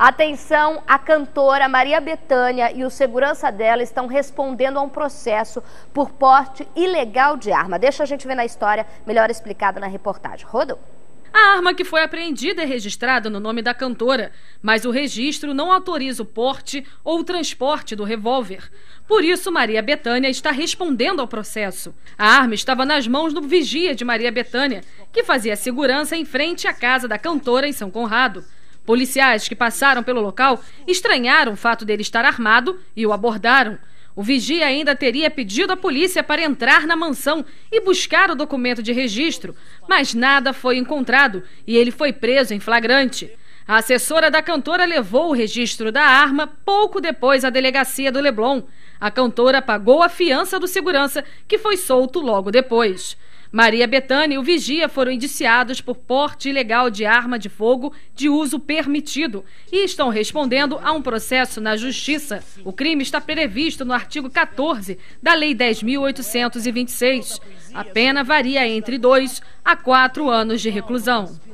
Atenção, a cantora Maria Bethânia e o segurança dela estão respondendo a um processo por porte ilegal de arma. Deixa a gente ver na história, melhor explicada na reportagem. Rodo? A arma que foi apreendida é registrada no nome da cantora, mas o registro não autoriza o porte ou o transporte do revólver. Por isso, Maria Betânia está respondendo ao processo. A arma estava nas mãos do vigia de Maria Betânia, que fazia segurança em frente à casa da cantora em São Conrado. Policiais que passaram pelo local estranharam o fato dele estar armado e o abordaram. O vigia ainda teria pedido à polícia para entrar na mansão e buscar o documento de registro, mas nada foi encontrado e ele foi preso em flagrante. A assessora da cantora levou o registro da arma pouco depois à delegacia do Leblon. A cantora pagou a fiança do segurança, que foi solto logo depois. Maria Betânia e o vigia foram indiciados por porte ilegal de arma de fogo de uso permitido e estão respondendo a um processo na Justiça. O crime está previsto no artigo 14 da Lei 10.826. A pena varia entre dois a quatro anos de reclusão.